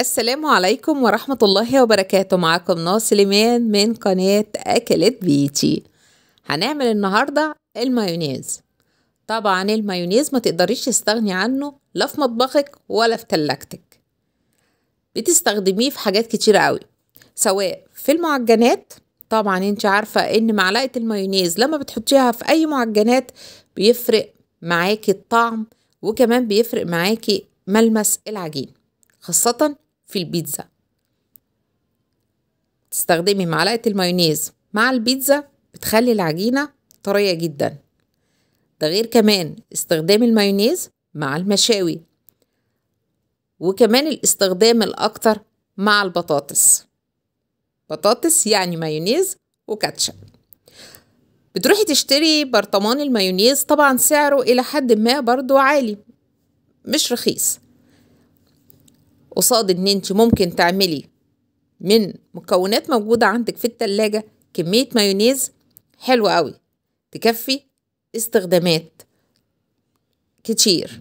السلام عليكم ورحمة الله وبركاته معكم ناصر سليمان من قناة أكلت بيتي هنعمل النهاردة المايونيز طبعا المايونيز ما تقدريش تستغني عنه لا في مطبخك ولا في تلاجتك بتستخدميه في حاجات كتيرة قوي سواء في المعجنات طبعا انت عارفة ان معلقة المايونيز لما بتحطيها في اي معجنات بيفرق معاكي الطعم وكمان بيفرق معاكي ملمس العجين خاصة في البيتزا تستخدمي معلقة المايونيز مع البيتزا بتخلي العجينة طرية جدا ده غير كمان استخدام المايونيز مع المشاوي وكمان الاستخدام الأكتر مع البطاطس بطاطس يعني مايونيز وكاتشب بتروحي تشتري برطمان المايونيز طبعا سعره إلى حد ما برضو عالي مش رخيص قصاد ان انت ممكن تعملي من مكونات موجودة عندك في التلاجة كمية مايونيز حلوة قوي تكفي استخدامات كتير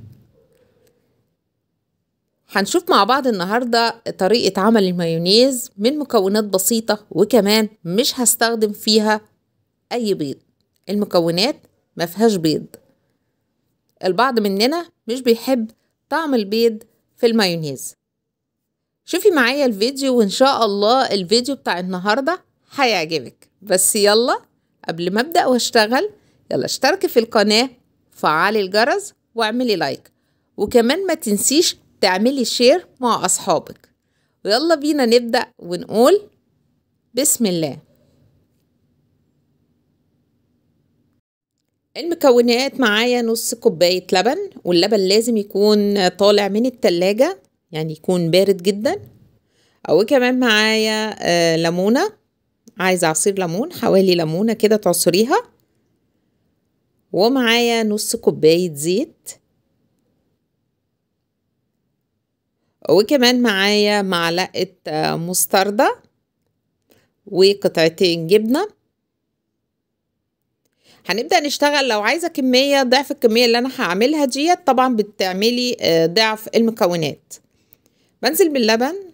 هنشوف مع بعض النهاردة طريقة عمل المايونيز من مكونات بسيطة وكمان مش هستخدم فيها أي بيض المكونات ما فيهاش بيض البعض مننا مش بيحب طعم البيض في المايونيز شوفي معايا الفيديو وإن شاء الله الفيديو بتاع النهاردة هيعجبك بس يلا قبل ما أبدأ وأشتغل يلا اشتركي في القناة فعلي الجرس واعملي لايك وكمان ما تنسيش تعملي شير مع أصحابك ويلا بينا نبدأ ونقول بسم الله المكونات معايا نص كوباية لبن واللبن لازم يكون طالع من التلاجة يعني يكون بارد جدا او كمان معايا آه ليمونه عايزه عصير ليمون حوالي ليمونه كده تعصريها ومعايا نص كوبايه زيت وكمان معايا معلقه آه، مستردة وقطعتين جبنه هنبدا نشتغل لو عايزه كميه ضعف الكميه اللي انا هعملها ديت طبعا بتعملي آه، ضعف المكونات بنزل باللبن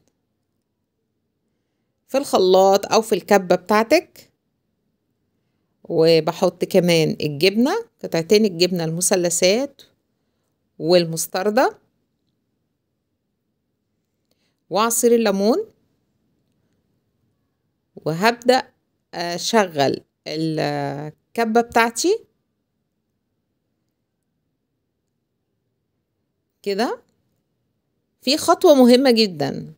في الخلاط او في الكبة بتاعتك وبحط كمان الجبنة قطعتين الجبنة المثلثات والمستردة وعصير الليمون وهبدأ أشغل الكبة بتاعتي كده في خطوة مهمة جدا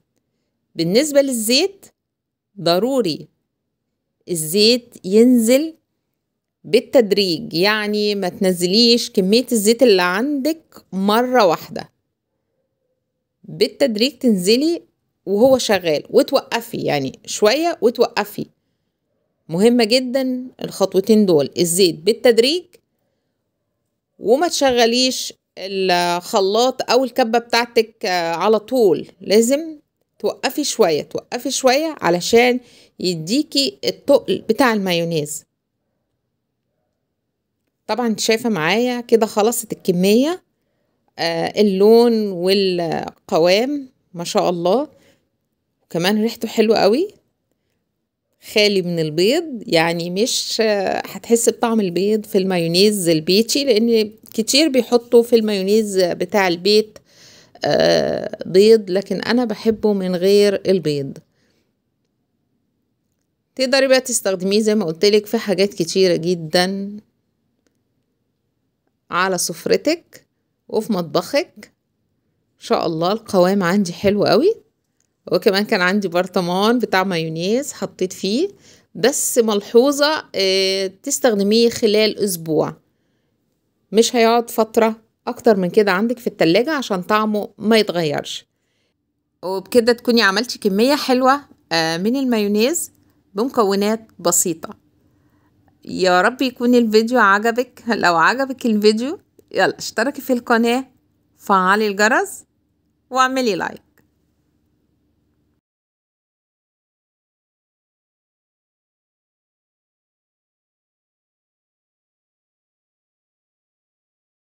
بالنسبة للزيت ضروري الزيت ينزل بالتدريج يعني ما تنزليش كمية الزيت اللي عندك مرة واحدة بالتدريج تنزلي وهو شغال وتوقفي يعني شوية وتوقفي مهمة جدا الخطوتين دول الزيت بالتدريج وما تشغليش الخلاط او الكبه بتاعتك آه، على طول لازم توقفي شويه توقفي شويه علشان يديكي التقل بتاع المايونيز طبعا انت شايفه معايا كده خلصت الكميه آه، اللون والقوام ما شاء الله وكمان ريحته حلوه قوي خالي من البيض يعني مش هتحس بطعم البيض في المايونيز البيتي لان كتير بيحطوا في المايونيز بتاع البيت آه، بيض لكن انا بحبه من غير البيض تقدري بقى تستخدميه زي ما قلتلك في حاجات كتيرة جدا على سفرتك وفي مطبخك ان شاء الله القوام عندي حلو قوي وكمان كان عندي برطمان بتاع مايونيز حطيت فيه بس ملحوظة آه، تستخدميه خلال أسبوع مش هيقعد فترة أكتر من كده عندك في التلاجة عشان طعمه ما يتغيرش وبكده تكوني عملتي كمية حلوة آه، من المايونيز بمكونات بسيطة يا رب يكون الفيديو عجبك لو عجبك الفيديو يلا اشتركي في القناة فعلي الجرس واعملي لايك